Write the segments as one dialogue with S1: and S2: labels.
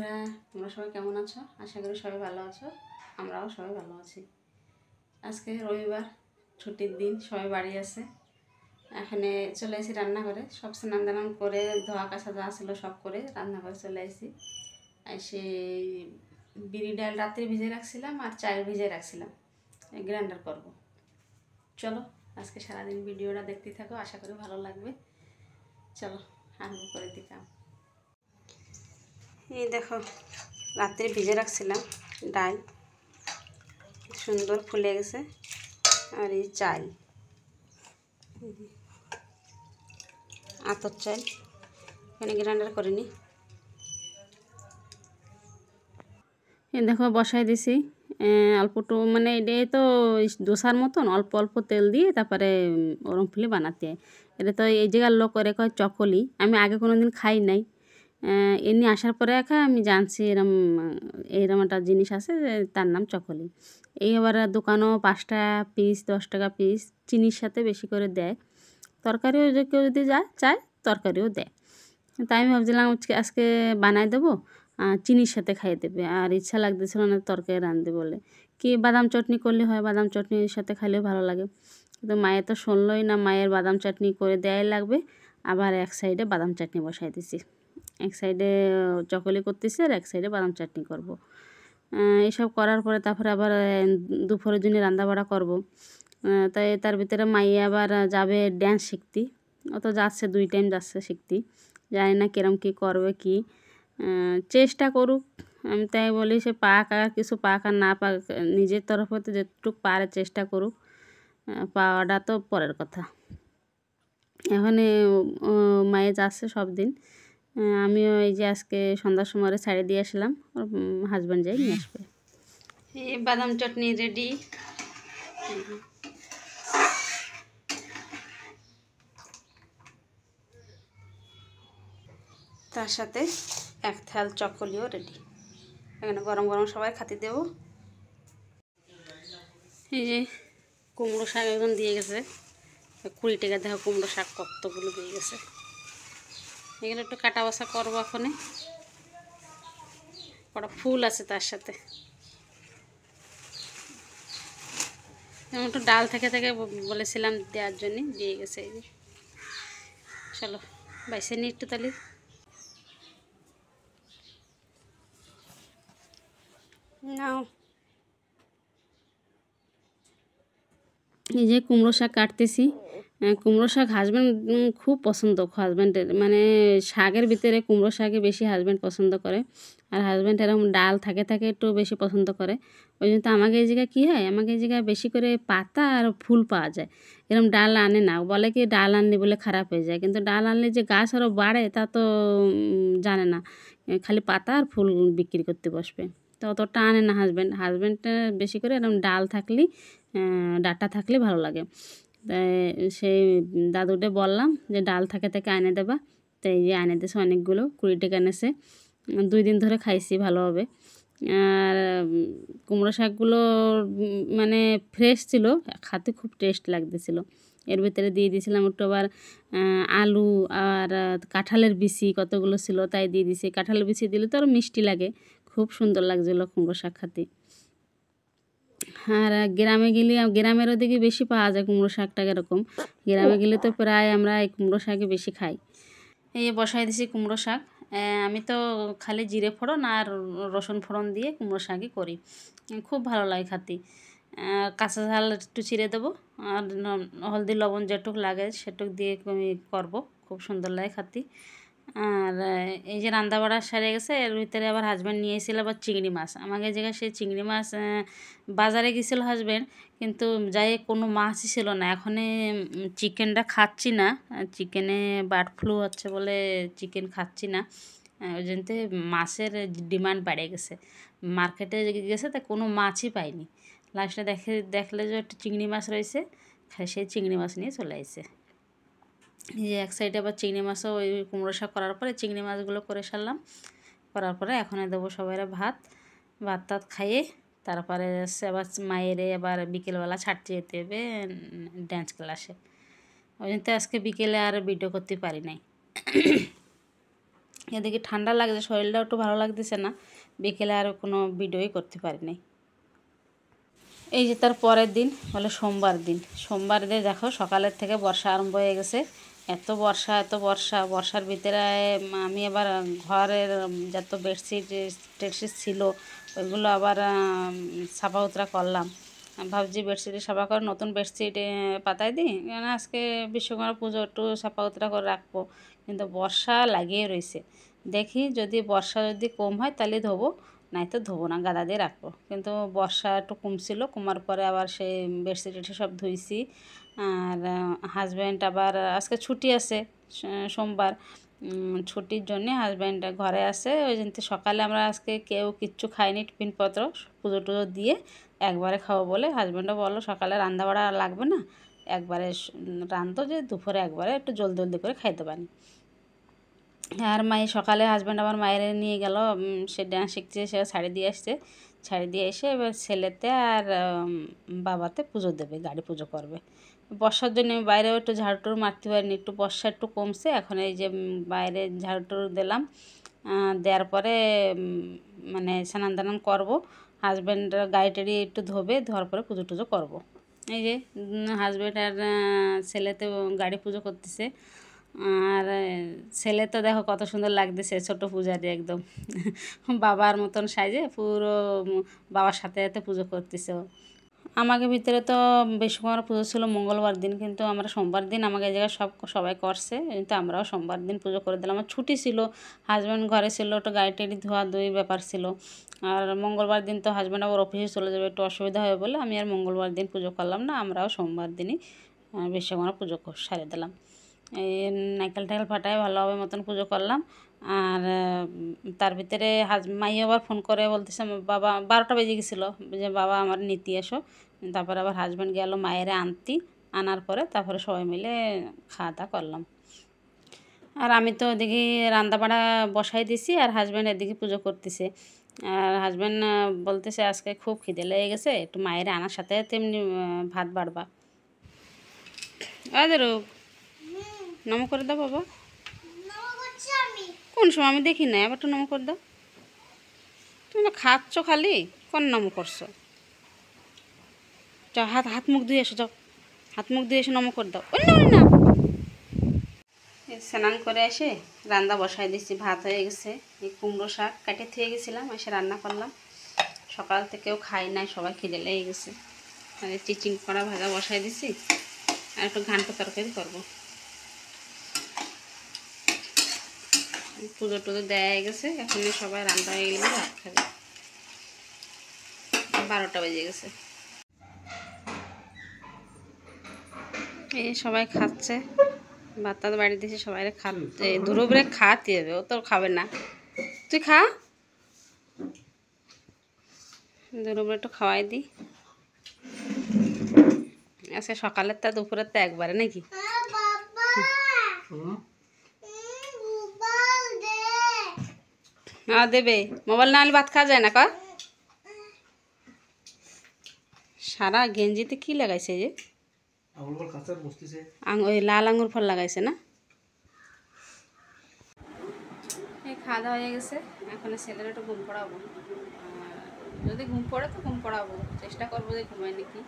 S1: বন্ধুরা তোমরা সবাই কেমন আছো আশা করি সবাই ভালো আছো আমরাও সবাই ভালো আছি আজকে রবিবার ছুটির দিন সবাই বাড়ি আছে এখানে চলে এসেছি রান্নাঘরে সব স্নান দান করে ধোয়া কাঁচা যা ছিল সব করে রান্নাঘরে চলে এসেছি এসে বিড়ি ডাল রাত্রে ভিজে রাখছিলাম আর চাল ভিজে রাখছিলাম গ্রাইন্ডার করব চলো আজকে সারাদিন ভিডিওটা দেখতে থাকো আশা করি ভালো লাগবে চলো আরম্ভ করে দিতাম এই দেখো রাত্রে ভিজে রাখছিলাম ডাল সুন্দর ফুলে গেছে আর এই চাল আতর চাল এখানে গ্রাইন্ডার করিনি এই দেখো বসাই দিছি অল্পটু মানে এটা তো দোসার মতন অল্প অল্প তেল দিয়ে তারপরে ওরম ফুলে বানাতে এটা তো এই জায়গার লোক করে কয় চকলি আমি আগে কোনো দিন খাই নাই এমনি আসার পরে একা আমি জানছি এরম এরম একটা জিনিস আছে তার নাম চকলি এই আবার দোকানও পাঁচটা পিস দশ টাকা পিস চিনির সাথে বেশি করে দেয় তরকারিও যে কেউ যদি যায় চায় তরকারিও দেয় তাই আমি ভাবছিলাম আজকে আজকে বানায় দেবো চিনির সাথে খাইয়ে দেবে আর ইচ্ছা লাগতেছিল না তরকারি রাঁধতে বলে কি বাদাম চটনি করলে হয় বাদাম চটনির সাথে খাইলেও ভালো লাগে কিন্তু মায়ের তো শুনলোই না মায়ের বাদাম চাটনি করে দেয়াই লাগবে আবার এক সাইডে বাদাম চাটনি বসাই দিছি এক সাইডে চকলি করতেছি আর এক সাইডে বাদাম চাটনি করব। এসব করার পরে তারপরে আবার দুপুরের জন্য রান্নাবাড়া করব। তাই তার ভিতরে মাই আবার যাবে ড্যান্স শিখতি অত যাচ্ছে দুই টাইম যাচ্ছে শিখতি জানি না কিরম কী করবে কি চেষ্টা করুক আমি তাই বলি সে পাকা আর কিছু পাকা না পাক নিজের তরফ হতে যেটুকু পারে চেষ্টা করুক পাওয়াটা তো পরের কথা এখন মায়ে যাচ্ছে সব দিন আমিও এই যে আজকে সন্ধ্যার সময় ছাড়ে দিয়ে আসলাম ওর হাজব্যান্ড যাই নিয়ে আসবে এই বাদাম চাটনি রেডি তার সাথে এক থাল চকলিও রেডি এখানে গরম গরম সবাই খাতে দেব এই যে কুমড়ো শাক এখন দিয়ে গেছে কুড়ি টাকা দেখো কুমড়ো শাক কতগুলো দিয়ে গেছে এগুলো একটু কাটা বাসা করবো এখনই কটা ফুল আছে তার সাথে যেমন একটু ডাল থেকে থেকে বলেছিলাম দেওয়ার জন্যে দিয়ে গেছে এই যে চলো বাইসে নি একটু তাহলে নাও এই যে কুমড়ো শাক কাটতেছি কুমড়ো শাক হাজব্যান্ড খুব পছন্দ হাজব্যান্ডের মানে শাকের ভিতরে কুমড়ো শাকে বেশি হাজব্যান্ড পছন্দ করে আর হাজব্যান্ড এরকম ডাল থাকে থাকে একটু বেশি পছন্দ করে ওই জন্য তো আমাকে এই জায়গায় কী হয় আমাকে এই জায়গায় বেশি করে পাতা আর ফুল পাওয়া যায় এরকম ডাল আনে না বলে কি ডাল আনলি বলে খারাপ হয়ে যায় কিন্তু ডাল আনলে যে গাছ আরও বাড়ে তা তো জানে না খালি পাতা আর ফুল বিক্রি করতে বসবে তো অতটা আনে না হাজব্যান্ড হাজব্যান্ডটা বেশি করে এরকম ডাল থাকলে ডাটা থাকলে ভালো লাগে সেই দাদুটে বললাম যে ডাল থাকে থেকে আনে দেবা তো এই যে আনে দেশে অনেকগুলো কুড়ি টাকা এনেছে দুই দিন ধরে খাইছি ভালোভাবে আর কুমড়ো শাকগুলো মানে ফ্রেশ ছিল খাতে খুব টেস্ট লাগতেছিল এর ভিতরে দিয়ে দিয়েছিলাম একটু আবার আলু আর কাঁঠালের বিচি কতগুলো ছিল তাই দিয়ে দিয়েছি কাঁঠালের বিছি দিলে তো আরও মিষ্টি লাগে খুব সুন্দর লাগছিলো কুমড়ো শাক খাতে আর গ্রামে গেলে গ্রামের ওদিকে বেশি পাওয়া যায় কুমড়ো শাকটা এরকম গ্রামে গেলে তো প্রায় আমরা এই কুমড়ো শাকই বেশি খাই এই বসাই দিছি কুমড়ো শাক আমি তো খালি জিরে ফোড়ন আর রসুন ফোড়ন দিয়ে কুমড়ো শাকই করি খুব ভালো লাগে খাতে আর কাঁচা ঝাল একটু চিড়ে দেবো আর হলদি লবণ যেটুক লাগে সেটুক দিয়ে আমি করবো খুব সুন্দর লাগে খাতি আর এই যে রান্না বাড়া সারে গেছে এর ভিতরে আবার হাজব্যান্ড নিয়ে এসেছিল আবার চিংড়ি মাছ আমাকে জায়গায় সেই চিংড়ি মাছ বাজারে গেছিল হাজব্যান্ড কিন্তু যাই কোনো মাছই ছিল না এখনই চিকেনটা খাচ্ছি না চিকেনে বার্ড ফ্লু হচ্ছে বলে চিকেন খাচ্ছি না ওই জন্য মাছের ডিমান্ড বেড়ে গেছে মার্কেটে গেছে তা কোনো মাছই পাইনি লাস্টে দেখে দেখলে যে একটা চিংড়ি মাছ রয়েছে সেই চিংড়ি মাছ নিয়ে চলে আসে যে এক সাইডে আবার চিংড়ি মাছও ওই কুমড়ো শাক করার পরে চিংড়ি মাছগুলো করে সারলাম করার পরে এখনই দেবো সবাই ভাত ভাত টাত খাইয়ে তারপরে আবার মায়েরে আবার বিকেলবেলা ছাড়তে যেতে হবে ড্যান্স ক্লাসে ওই জন্য আজকে বিকেলে আর ভিডিও করতে পারি নাই এদিকে ঠান্ডা লাগছে শরীরটাও একটু ভালো লাগতেছে না বিকেলে আর কোনো ভিডিওই করতে পারি নাই এই যে তার পরের দিন বলে সোমবার দিন সোমবার দিয়ে দেখো সকালের থেকে বর্ষা আরম্ভ হয়ে গেছে এত বর্ষা এত বর্ষা বর্ষার ভিতরে আমি আবার ঘরের যত বেডশিট টেডশিট ছিল ওইগুলো আবার সাফা উতরা করলাম ভাবছি বেডশিটে সাফা করে নতুন বেডশিট পাতায় দিই কেন আজকে বিশ্বকর্মা পুজো একটু সাফা উতরা করে রাখবো কিন্তু বর্ষা লাগিয়ে রয়েছে দেখি যদি বর্ষা যদি কম হয় তাহলে ধোবো নাই তো ধোবো না গাদা দিয়ে রাখবো কিন্তু বর্ষা একটু কমছিল কমার পরে আবার সেই বেডশিট সব ধুইছি আর হাজব্যান্ড আবার আজকে ছুটি আছে সোমবার ছুটির জন্যে হাজব্যান্ড ঘরে আসে ওই জন্য সকালে আমরা আজকে কেউ কিচ্ছু খাইনি টিফিনপত্র পুজো টুজো দিয়ে একবারে খাবো বলে হাজব্যান্ডও বললো সকালে রান্না বাড়া লাগবে না একবারে রাঁধতো যে দুপুরে একবারে একটু জলদি জলদি করে খাইতে পারি আর মায়ের সকালে হাজব্যান্ড আমার মায়ের নিয়ে গেল সে ডান্স শিখছে সে ছাড়ি দিয়ে আসছে ছাড়ি দিয়ে এসে এবার ছেলেতে আর বাবাতে পুজো দেবে গাড়ি পুজো করবে বর্ষার জন্য আমি বাইরেও একটু ঝাড়ুটোর মারতে পারিনি একটু বর্ষা একটু কমছে এখন এই যে বাইরে ঝাড়টোর দিলাম দেওয়ার পরে মানে স্নান দানান করবো হাজব্যান্ডরা গাড়ি টাড়ি একটু ধোবে ধোয়ার পরে পুজো টুজো করবো এই যে হাজব্যান্ড আর ছেলে তো গাড়ি পুজো করতেছে আর ছেলে তো দেখো কত সুন্দর লাগতেছে ছোট পূজারি একদম বাবার মতন সাইজে পুরো বাবার সাথে সাথে পুজো করতেছে আমাকে ভিতরে তো আমার পুজো ছিল মঙ্গলবার দিন কিন্তু আমরা সোমবার দিন আমাকে এই জায়গায় সব সবাই করছে কিন্তু আমরাও সোমবার দিন পুজো করে দিলাম আমার ছুটি ছিল হাজব্যান্ড ঘরে ছিল একটু গাড়ি টাড়ি ধোয়া দুই ব্যাপার ছিল আর মঙ্গলবার দিন তো হাজব্যান্ড আবার অফিসে চলে যাবে একটু অসুবিধা হবে বলে আমি আর মঙ্গলবার দিন পুজো করলাম না আমরাও সোমবার দিনই বিশ্বকর্মা পুজো সারিয়ে দিলাম এই নাইকেল টাইকেল ফাটায় ভালোভাবে মতন পুজো করলাম আর তার ভিতরে হাজ মাই আবার ফোন করে বলতেছে বাবা বারোটা বেজে গেছিলো যে বাবা আমার নিতে এসো তারপরে আবার হাজব্যান্ড গেল মায়েরা আনতি আনার পরে তারপরে সবাই মিলে খাওয়া দাওয়া করলাম আর আমি তো ওদিকে রান্নাবাড়া বসাই দিছি আর হাজব্যান্ড এদিকে পুজো করতেছে আর হাজব্যান্ড বলতেছে আজকে খুব খিদে লেগে গেছে একটু মায়ের আনার সাথে তেমনি ভাত বাড়বা আদরুক নম করে দাও বাবা কোন সময় আমি দেখি না আবার একটু নম করে দাও তুমি তো খাচ্ছ খালি কোন নম করছো যাও হাত হাত মুখ ধুয়ে এসো যাও হাত মুখ ধুয়ে এসে নম করে দাও ওই না না স্নান করে এসে রান্না বসাই দিয়েছি ভাত হয়ে গেছে এই কুমড়ো শাক কাটে থেকে গেছিলাম এসে রান্না করলাম সকাল থেকেও খাই নাই সবাই খিদে লেগে গেছে মানে চিচিং করা ভাজা বসাই দিছি আর একটু ঘান্ট তরকারি করবো পুজো টুজো দেয়া গেছে এখন সবাই রান্না হয়ে গেলে রাত খাবে বারোটা বেজে গেছে এই সবাই খাচ্ছে বাচ্চাদের বাড়িতে এসে সবাই খাচ্ছে দুরুবরে খাতে হবে ও তো খাবে না তুই খা দুরুবরে একটু খাওয়াই দি আজকে সকালের তা দুপুরের তা একবারে নাকি হ্যাঁ, হুম হ্যাঁ দেবে মোবাইল না হলে ভাত খাওয়া যায় না কা সারা গেঞ্জিতে কি লাগাইছে যে ওই লাল আঙুর ফল লাগাইছে না এই খাওয়া দাওয়া হয়ে গেছে এখন ছেলের একটু ঘুম পড়াবো যদি ঘুম পড়ে তো ঘুম পড়াবো চেষ্টা করবো যে ঘুমায় নাকি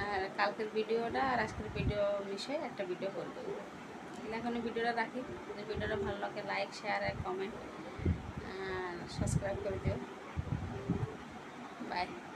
S1: আর কালকের ভিডিওটা আর আজকের ভিডিও মিশে একটা ভিডিও করবো তাহলে এখন ভিডিওটা রাখি যদি ভিডিওটা ভালো লাগে লাইক শেয়ার আর কমেন্ট सब्सक्राइब हाँ, कर दियो बाय